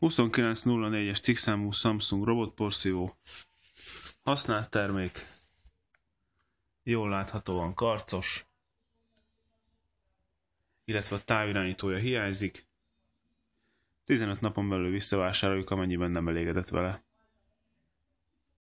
2904-es cikkszámú Samsung robotporszívó. Használt termék. Jól láthatóan karcos. Illetve a távirányítója hiányzik. 15 napon belül visszavásároljuk, amennyiben nem elégedett vele.